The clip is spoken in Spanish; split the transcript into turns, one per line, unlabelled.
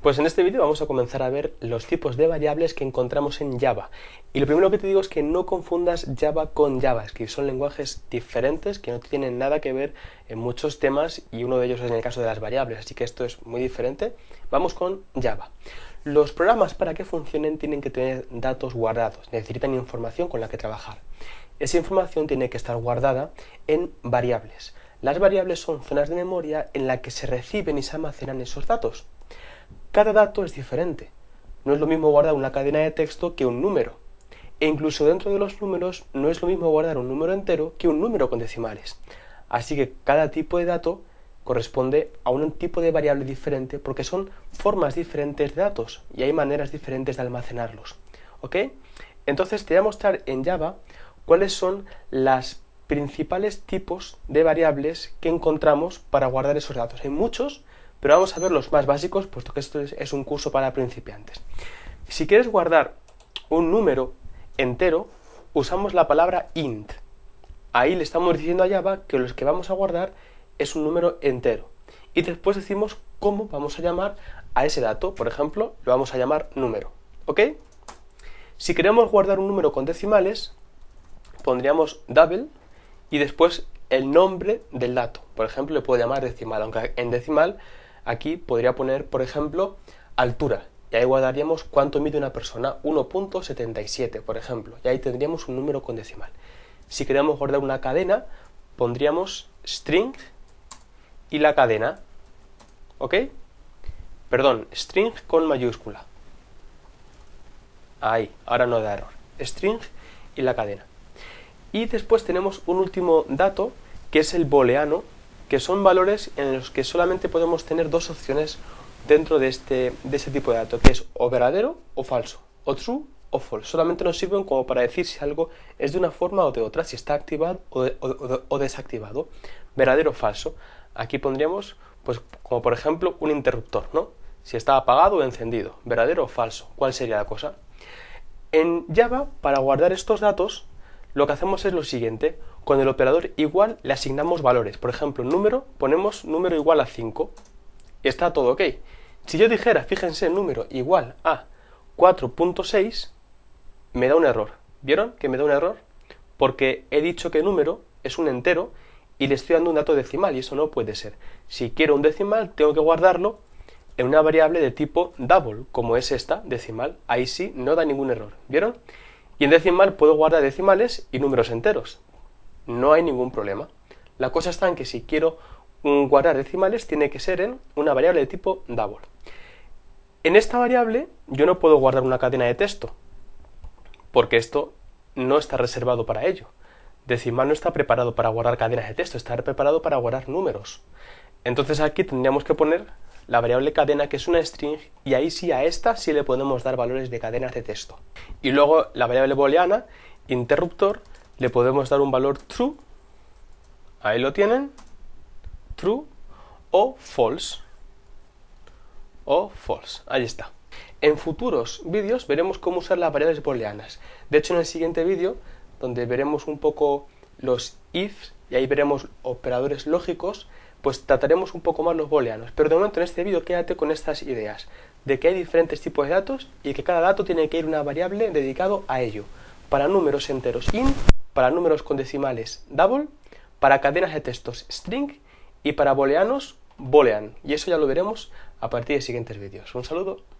Pues en este vídeo vamos a comenzar a ver los tipos de variables que encontramos en Java. Y lo primero que te digo es que no confundas Java con Java, es que Son lenguajes diferentes que no tienen nada que ver en muchos temas y uno de ellos es en el caso de las variables. Así que esto es muy diferente. Vamos con Java. Los programas para que funcionen tienen que tener datos guardados. Necesitan información con la que trabajar. Esa información tiene que estar guardada en variables. Las variables son zonas de memoria en las que se reciben y se almacenan esos datos. Cada dato es diferente. No es lo mismo guardar una cadena de texto que un número. E incluso dentro de los números no es lo mismo guardar un número entero que un número con decimales. Así que cada tipo de dato corresponde a un tipo de variable diferente porque son formas diferentes de datos y hay maneras diferentes de almacenarlos. ¿Ok? Entonces te voy a mostrar en Java cuáles son los principales tipos de variables que encontramos para guardar esos datos. Hay muchos, pero vamos a ver los más básicos, puesto que esto es un curso para principiantes. Si quieres guardar un número entero, usamos la palabra int. Ahí le estamos diciendo a Java que los que vamos a guardar es un número entero. Y después decimos cómo vamos a llamar a ese dato. Por ejemplo, lo vamos a llamar número. ¿Ok? Si queremos guardar un número con decimales, pondríamos double y después el nombre del dato. Por ejemplo, le puedo llamar decimal, aunque en decimal aquí podría poner, por ejemplo, altura. Y ahí guardaríamos cuánto mide una persona, 1.77, por ejemplo. Y ahí tendríamos un número con decimal. Si queremos guardar una cadena, pondríamos string y la cadena. ¿Ok? Perdón, string con mayúscula. Ahí, ahora no da error. String y la cadena. Y después tenemos un último dato, que es el booleano, que son valores en los que solamente podemos tener dos opciones dentro de este, de este tipo de dato, que es o verdadero o falso, o true o false. Solamente nos sirven como para decir si algo es de una forma o de otra, si está activado o, o desactivado, verdadero o falso. Aquí pondríamos, pues, como por ejemplo, un interruptor, ¿no? Si está apagado o encendido, verdadero o falso, ¿cuál sería la cosa? En Java, para guardar estos datos, lo que hacemos es lo siguiente. Con el operador igual le asignamos valores. Por ejemplo, número, ponemos número igual a 5. Está todo ok. Si yo dijera, fíjense, número igual a 4.6, me da un error. ¿Vieron que me da un error? Porque he dicho que número es un entero y le estoy dando un dato decimal y eso no puede ser. Si quiero un decimal, tengo que guardarlo en una variable de tipo double, como es esta decimal. Ahí sí no da ningún error. ¿Vieron? Y en decimal puedo guardar decimales y números enteros. No hay ningún problema. La cosa está en que si quiero guardar decimales tiene que ser en una variable de tipo double. En esta variable yo no puedo guardar una cadena de texto, porque esto no está reservado para ello. Decimal no está preparado para guardar cadenas de texto, está preparado para guardar números. Entonces aquí tendríamos que poner la variable cadena que es una string y ahí sí a esta sí le podemos dar valores de cadenas de texto. Y luego la variable booleana interruptor le podemos dar un valor true, ahí lo tienen, true o false, o false, ahí está. En futuros vídeos veremos cómo usar las variables booleanas. De hecho, en el siguiente vídeo, donde veremos un poco los ifs y ahí veremos operadores lógicos, pues trataremos un poco más los booleanos. Pero de momento en este vídeo quédate con estas ideas de que hay diferentes tipos de datos y que cada dato tiene que ir una variable dedicado a ello. Para números enteros int, para números con decimales double, para cadenas de textos string y para booleanos boolean. Y eso ya lo veremos a partir de siguientes vídeos. Un saludo.